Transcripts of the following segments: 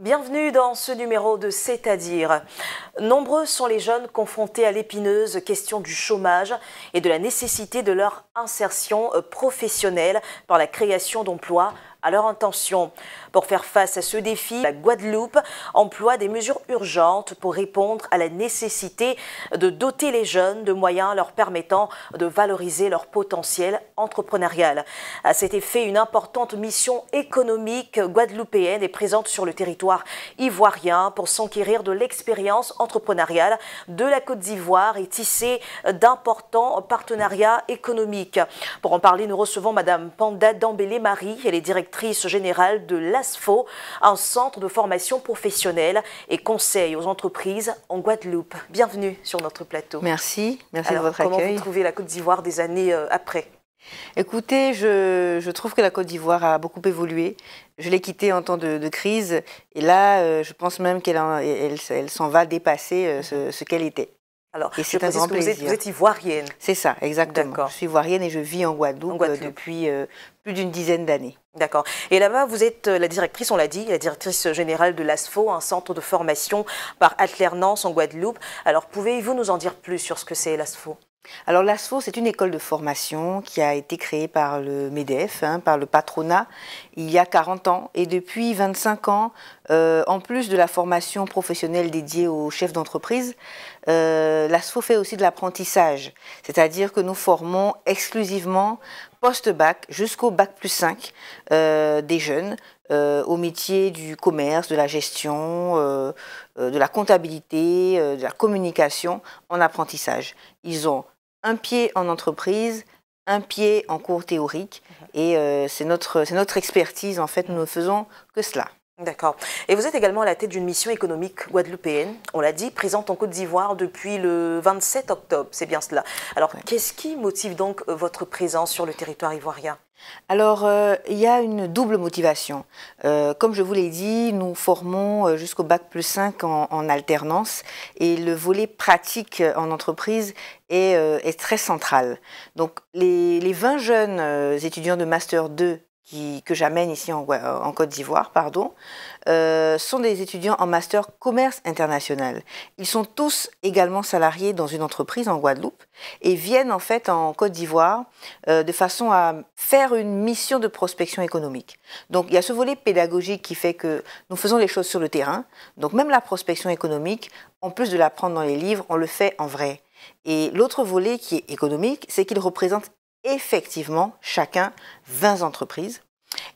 Bienvenue dans ce numéro de C'est-à-dire. Nombreux sont les jeunes confrontés à l'épineuse question du chômage et de la nécessité de leur insertion euh, professionnelle par la création d'emplois à leur intention. Pour faire face à ce défi, la Guadeloupe emploie des mesures urgentes pour répondre à la nécessité de doter les jeunes de moyens leur permettant de valoriser leur potentiel entrepreneurial. À cet effet, une importante mission économique guadeloupéenne est présente sur le territoire ivoirien pour s'enquérir de l'expérience entrepreneuriale de la Côte d'Ivoire et tisser d'importants partenariats économiques. Pour en parler, nous recevons Madame Panda Dambélé-Marie, elle est directrice directrice générale de l'ASFO, un centre de formation professionnelle et conseil aux entreprises en Guadeloupe. Bienvenue sur notre plateau. Merci, merci de votre accueil. Comment vous trouvez la Côte d'Ivoire des années euh, après Écoutez, je, trouve que la Côte d'Ivoire a beaucoup évolué. Je l'ai quittée en temps de, crise et là, euh, je pense même qu'elle elle, s'en va dépasser euh, ce qu'elle était. Alors, et c'est un Vous êtes, ivoirienne. C'est ça, exactement. Je suis ivoirienne et je vis en Guadeloupe, euh, depuis euh, plus d'une dizaine d'années. D'accord. Et là-bas, vous êtes euh, la directrice, on l'a dit, la directrice générale de l'ASFO, un centre de formation par alternance en Guadeloupe. Alors, pouvez-vous nous en dire plus sur ce que c'est l'ASFO alors l'ASFO, c'est une école de formation qui a été créée par le MEDEF, hein, par le patronat, il y a 40 ans. Et depuis 25 ans, euh, en plus de la formation professionnelle dédiée aux chefs d'entreprise, euh, l'ASFO fait aussi de l'apprentissage. C'est-à-dire que nous formons exclusivement post-bac jusqu'au bac plus 5 euh, des jeunes euh, au métier du commerce, de la gestion, euh, euh, de la comptabilité, de la communication en apprentissage. Ils ont un pied en entreprise, un pied en cours théorique, mhm. et c'est notre, notre expertise, en fait, nous ne faisons que cela. D'accord. Et vous êtes également à la tête d'une mission économique guadeloupéenne, on l'a dit, présente en Côte d'Ivoire depuis le 27 octobre, c'est bien cela. Alors, qu'est-ce qui motive donc votre présence sur le territoire ivoirien alors, euh, il y a une double motivation. Euh, comme je vous l'ai dit, nous formons euh, jusqu'au bac plus 5 en, alternance et le volet pratique en entreprise est, très central. Donc, les, les 20 jeunes étudiants de Master 2 que j'amène ici en, euh, Côte d'Ivoire, pardon, euh, sont des étudiants en master commerce international. Ils sont tous également salariés dans une entreprise en Guadeloupe et viennent en fait en Côte d'Ivoire euh, de façon à faire une mission de prospection économique. Donc il y a ce volet pédagogique qui fait que nous faisons les choses sur le terrain. Donc même la prospection économique, en plus de l'apprendre dans les livres, on le fait en vrai. Et l'autre volet qui est économique, c'est qu'il représente effectivement chacun 20 entreprises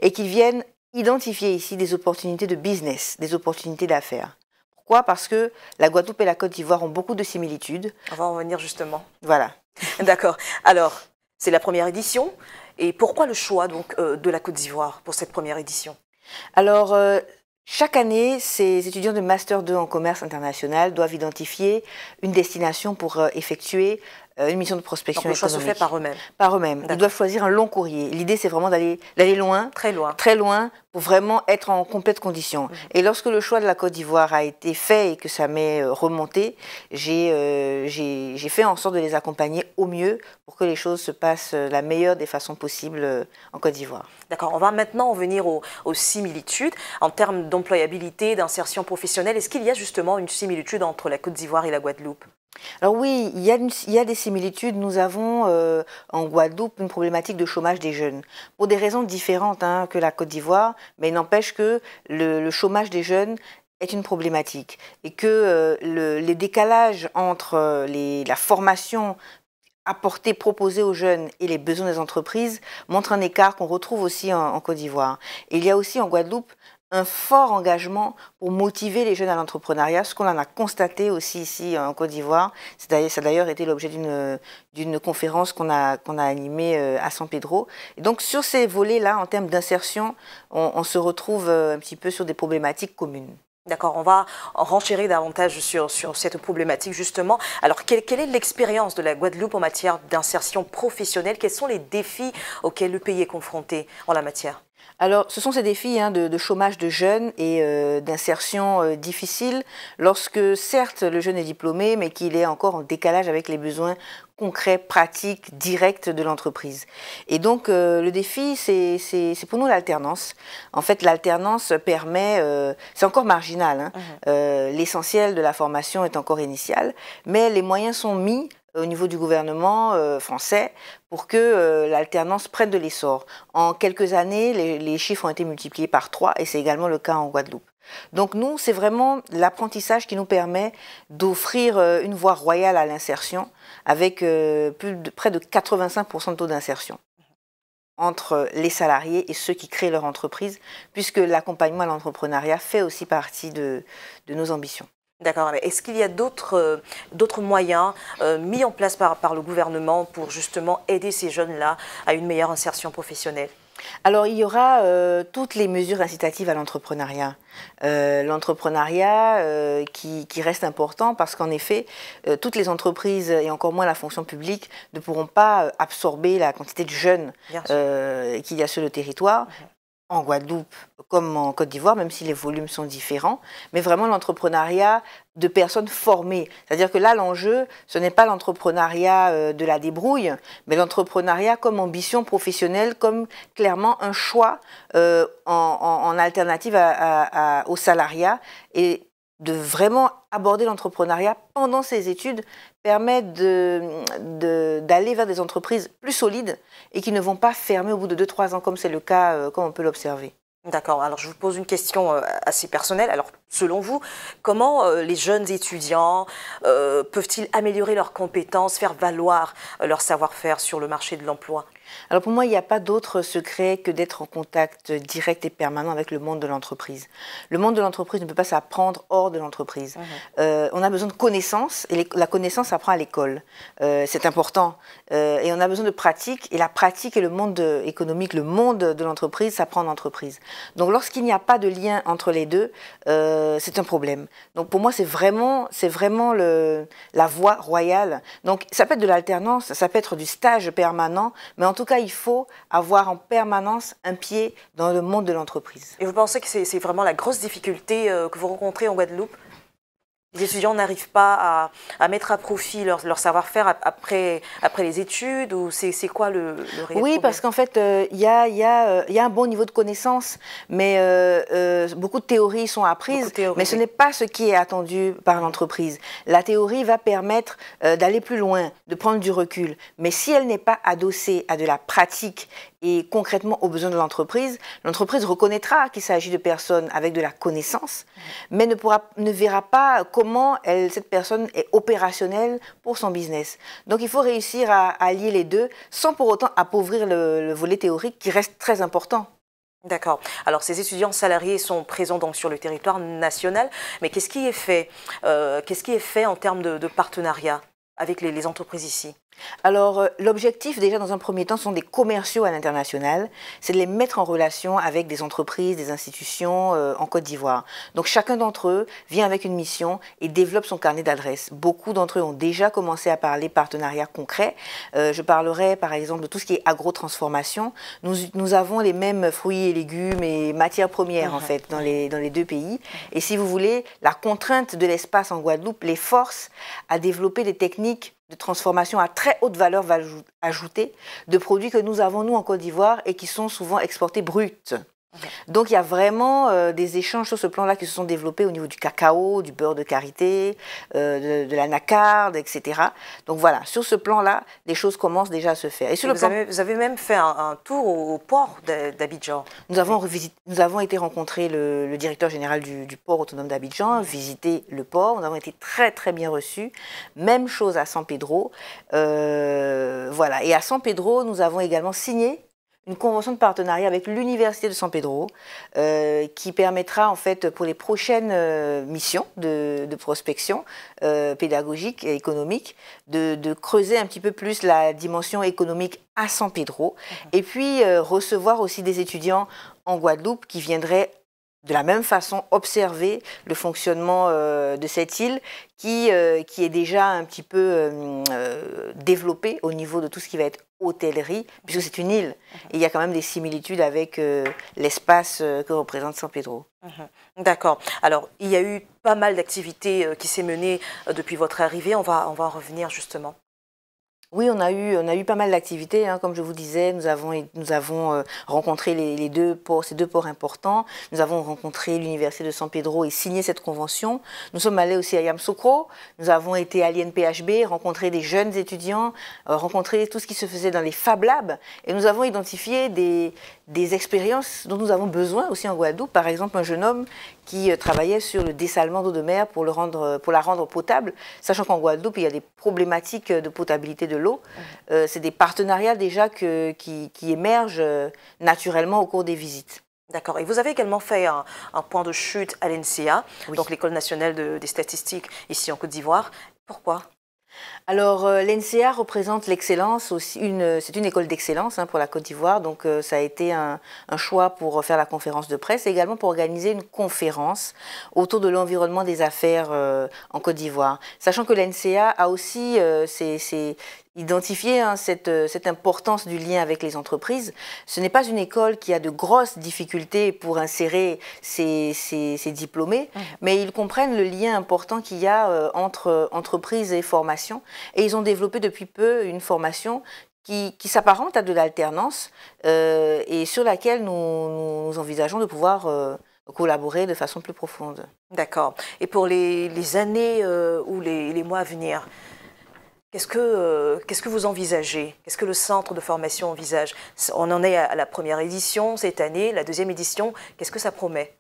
et qu'ils viennent identifier ici des opportunités de business, des opportunités d'affaires. Pourquoi Parce que la Guadeloupe et la Côte d'Ivoire ont beaucoup de similitudes. On va en venir justement. Voilà. D'accord. Alors, c'est la première édition. Et pourquoi le choix donc euh, de la Côte d'Ivoire pour cette première édition Alors, euh, chaque année, ces étudiants de Master 2 en commerce international doivent identifier une destination pour euh, effectuer euh, une mission de prospection. Donc le choix se fait par eux-mêmes. Par eux-mêmes. Ils doivent choisir un long courrier. L'idée, c'est vraiment d'aller loin. Très loin. Très loin pour vraiment être en complète condition. Mhm. Et lorsque le choix de la Côte d'Ivoire a été fait et que ça m'est euh, remonté, euh, j'ai fait en sorte de les accompagner au mieux pour que les choses se passent la meilleure des façons possibles en Côte d'Ivoire. D'accord. On va maintenant en venir aux, aux similitudes en termes d'employabilité, d'insertion professionnelle. Est-ce qu'il y a justement une similitude entre la Côte d'Ivoire et la Guadeloupe alors oui, il y, a des similitudes. Nous avons euh, en Guadeloupe une problématique de chômage des jeunes, pour des raisons différentes hein, que la Côte d'Ivoire, mais il n'empêche que le, chômage des jeunes est une problématique et que euh, les décalages entre euh, la formation apportée, proposée aux jeunes et les besoins des entreprises montrent un écart qu'on retrouve aussi en, Côte d'Ivoire. il y a aussi en Guadeloupe un fort engagement pour motiver les jeunes à l'entrepreneuriat, ce qu'on en a constaté aussi ici euh, en Côte d'Ivoire. Ça a d'ailleurs été l'objet d'une conférence qu'on a, animée euh, à San Pedro. Et donc sur ces volets-là, en termes d'insertion, on, se retrouve euh, un petit peu sur des problématiques communes. D'accord, on va en renchérir davantage sur, cette problématique justement. Alors, quelle est l'expérience de la Guadeloupe en matière d'insertion professionnelle Quels sont les défis auxquels le pays est confronté en la matière alors, ce sont ces défis hein, de, chômage de jeunes et euh, d'insertion euh, difficile lorsque, certes, le jeune est diplômé, mais qu'il est encore en décalage avec les besoins concrets, pratiques, directs de l'entreprise. Et donc, euh, le défi, c'est pour nous l'alternance. En fait, l'alternance permet, c'est encore marginal, hein. mmh. l'essentiel de la formation est encore initiale, mais les moyens sont mis au niveau du gouvernement euh, français pour que euh, l'alternance prenne de l'essor. En quelques années, les, chiffres ont été multipliés par trois et c'est également le cas en Guadeloupe. Donc nous, c'est vraiment l'apprentissage qui nous permet d'offrir euh, une voie royale à l'insertion avec plus de, près de 85% de taux d'insertion entre les salariés et ceux qui créent leur entreprise, puisque l'accompagnement à l'entrepreneuriat fait aussi partie de nos ambitions. D'accord. Est-ce qu'il y a d'autres euh, moyens euh, mis en place par, par le gouvernement pour justement aider ces jeunes-là à une meilleure insertion professionnelle alors, il y aura euh, toutes les mesures incitatives à l'entrepreneuriat. l'entrepreneuriat qui, qui, reste important parce qu'en effet, toutes les entreprises et encore moins la fonction publique ne pourront pas absorber la quantité de jeunes qu'il y a sur le territoire. Mhm en Guadeloupe comme en Côte d'Ivoire, même si les volumes sont différents, mais vraiment l'entrepreneuriat de personnes formées. C'est-à-dire que là, l'enjeu, ce n'est pas l'entrepreneuriat euh, de la débrouille, mais l'entrepreneuriat comme ambition professionnelle, comme clairement un choix euh, en, alternative au salariat et de vraiment aborder l'entrepreneuriat pendant ses études permet d'aller de, d'aller vers des entreprises plus solides et qui ne vont pas fermer au bout de 2-3 ans comme c'est le cas, euh, comme on peut l'observer. D'accord, alors je vous pose une question euh, assez personnelle. Alors selon vous, comment euh, les jeunes étudiants peuvent-ils améliorer leurs compétences, faire valoir leur savoir-faire sur le marché de l'emploi alors pour moi, il n'y a pas d'autre secret que d'être en contact direct et permanent avec le monde de l'entreprise. Le monde de l'entreprise ne peut pas s'apprendre hors de l'entreprise. Ah euh, on a besoin de connaissances et la connaissance s'apprend à l'école. Euh, c'est important. Euh, et on a besoin de pratique et la pratique et le monde économique, le monde de l'entreprise s'apprend en entreprise. Donc lorsqu'il n'y a pas de lien entre les deux, c'est un problème. Donc pour moi, c'est vraiment, c'est vraiment la voie royale. Donc ça peut être de l'alternance, ça peut être du stage permanent, mais en en tout cas, il faut avoir en permanence un pied dans le monde de l'entreprise. Et vous pensez que c'est vraiment la grosse difficulté euh, que vous rencontrez en Guadeloupe les étudiants n'arrivent pas à, à, mettre à profit leur, leur savoir-faire après, après les études ou c'est quoi le, le Oui, parce qu'en fait, il euh, y, a, y, a, euh, y, a, un bon niveau de connaissance, mais euh, beaucoup de théories sont apprises, mais ce n'est pas ce qui est attendu par l'entreprise. La théorie va permettre d'aller plus loin, de prendre du recul, mais si elle n'est pas adossée à de la pratique et concrètement aux besoins de l'entreprise, l'entreprise reconnaîtra qu'il s'agit de personnes avec de la connaissance, mais ne, verra pas comment cette personne est opérationnelle pour son business. Donc il faut réussir à, lier les deux sans pour autant appauvrir le, volet théorique qui reste très important. D'accord. Alors ces étudiants salariés sont présents donc sur le territoire national, mais qu'est-ce qui est fait euh, Qu'est-ce qui est fait en termes de, partenariat avec les entreprises ici alors, euh, l'objectif, déjà, dans un premier temps, sont des commerciaux à l'international. C'est de les mettre en relation avec des entreprises, des institutions euh, en Côte d'Ivoire. Donc, chacun d'entre eux vient avec une mission et développe son carnet d'adresses. Beaucoup d'entre eux ont déjà commencé à parler partenariat concrets. Euh, je parlerai, par exemple, de tout ce qui est agro-transformation. Nous, avons les mêmes fruits et légumes et matières premières, en fait, dans les, dans les deux pays. Et si vous voulez, la contrainte de l'espace en Guadeloupe les force à développer des techniques de transformation à très haute valeur ajoutée de produits que nous avons, nous, en Côte d'Ivoire et qui sont souvent exportés bruts. Donc il y a vraiment euh, des échanges sur ce plan-là qui se sont développés au niveau du cacao, du beurre de karité, euh, de, la nacarde, etc. Donc voilà, sur ce plan-là, des choses commencent déjà à se faire. Et vous, avez, même fait un, tour au, port d'Abidjan. Nous, avons été rencontrés le, directeur général du, port autonome d'Abidjan, visiter le port. Nous avons été très très bien reçus. Même chose à San Pedro. Euh, voilà. Et à San Pedro, nous avons également signé une convention de partenariat avec l'université de San Pedro euh, qui permettra en fait pour les prochaines euh, missions de, prospection euh, pédagogique et économique de, creuser un petit peu plus la dimension économique à San Pedro et puis recevoir aussi des étudiants en Guadeloupe qui viendraient de la même façon observer le fonctionnement euh, de cette île qui, euh, qui est déjà un petit peu euh, développée au niveau de tout ce qui va être hôtellerie, puisque c'est une île. Mhm. Et il y a quand même des similitudes avec l'espace que représente San Pedro. Mhm. D'accord. Alors, il y a eu pas mal d'activités qui s'est menée depuis votre arrivée. On va, on va en revenir justement. Oui, on a eu, on a eu pas mal d'activités. Hein. comme je vous disais, nous avons, nous avons euh, rencontré les, deux ces deux ports importants. Nous avons rencontré l'université de San Pedro et signé cette convention. Nous sommes allés aussi à Yamsokro. Nous avons été à l'INPHB, rencontré des jeunes étudiants, euh, rencontré tout ce qui se faisait dans les Fab Labs. Et nous avons identifié des, expériences dont nous avons besoin aussi en Guadeloupe. Par exemple, un jeune homme qui euh, travaillait sur le dessalement d'eau de mer pour, le rendre, pour la rendre potable, sachant qu'en Guadeloupe, il y a des problématiques de potabilité de euh, c'est des partenariats déjà qui, émergent euh, naturellement au cours des visites. D'accord. Et vous avez également fait un, point de chute à l'NCA, donc l'École nationale des statistiques ici en Côte d'Ivoire. Pourquoi alors euh, l'NCA représente l'excellence aussi, c'est une école d'excellence hein, pour la Côte d'Ivoire, donc euh, ça a été un, choix pour faire la conférence de presse et également pour organiser une conférence autour de l'environnement des affaires euh, en Côte d'Ivoire. Sachant que l'NCA a aussi identifié hein, cette, importance du lien avec les entreprises. Ce n'est pas une école qui a de grosses difficultés pour insérer ses, diplômés, mmh. mais ils comprennent le lien important qu'il y a entre entreprise et formation et ils ont développé depuis peu une formation qui, s'apparente à de l'alternance euh, et sur laquelle nous, envisageons de pouvoir euh, collaborer de façon plus profonde. D'accord. Et pour les, années euh, ou les, mois à venir, Qu'est-ce que, qu'est-ce que vous envisagez Qu'est-ce que le centre de formation envisage On en est à la première édition cette année, la deuxième édition. Qu'est-ce que ça promet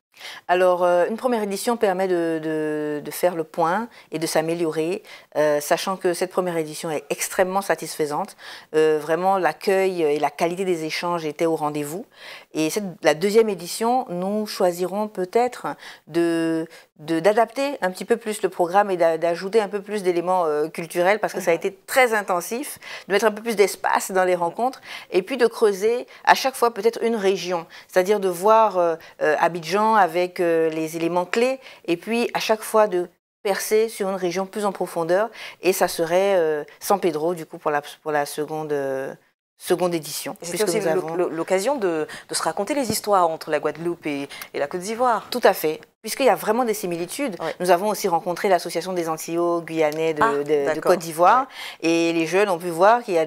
alors, euh, une première édition permet de, faire le point et de s'améliorer, euh, sachant que cette première édition est extrêmement satisfaisante. Euh, vraiment, l'accueil et la qualité des échanges étaient au rendez-vous. Et la deuxième édition, nous choisirons peut-être de, d'adapter un petit peu plus le programme et d'ajouter un peu plus d'éléments culturels, parce que ça a été très intensif, de mettre un peu plus d'espace dans les rencontres, et puis de creuser à chaque fois peut-être une région, c'est-à-dire de voir Abidjan, avec euh, les éléments clés et puis à chaque fois de percer sur une région plus en profondeur et ça serait euh, San Pedro du coup pour la, pour la seconde euh, seconde édition. C'est aussi l'occasion de, se raconter les histoires entre la Guadeloupe et, et la Côte d'Ivoire. Tout à fait. Puisqu'il y a vraiment des similitudes. Nous avons aussi rencontré l'association des Antillots guyanais de, ah, Côte d'Ivoire. Et les jeunes ont pu voir qu'il y, y,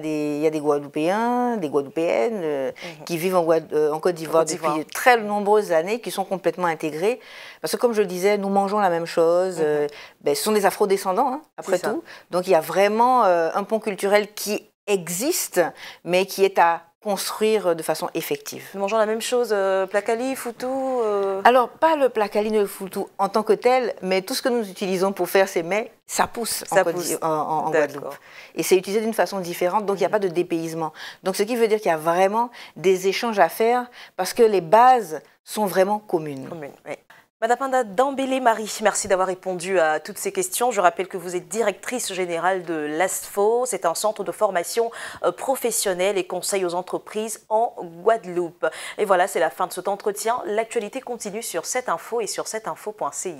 a des Guadeloupéens, des Guadeloupéennes euh, mhm. qui vivent en, euh, Côte d'Ivoire depuis très nombreuses années, qui sont complètement intégrés. Parce que comme je le disais, nous mangeons la même chose. Euh, mhm. ben, ce sont des afro-descendants, hein, après tout. Donc il y a vraiment un pont culturel qui existe, mais qui est à construire euh, de façon effective. Nous mangeons la même chose, euh, placali, foutou euh. Alors, pas le placali le foutou en tant que tel, mais tout ce que nous utilisons pour faire ces mets, ça pousse, en, Guadeloupe. Et c'est utilisé d'une façon différente, donc il n'y a mm. pas de dépaysement. Donc, ce qui veut dire qu'il y a vraiment des échanges à faire, parce que les bases sont vraiment communes. communes oui. Madame Panda Dambélé-Marie, merci d'avoir répondu à toutes ces questions. Je rappelle que vous êtes directrice générale de l'ASFO. C'est un centre de formation euh, professionnelle et conseil aux entreprises en Guadeloupe. Et voilà, c'est la fin de cet entretien. L'actualité continue sur 7info et sur 7info.ci.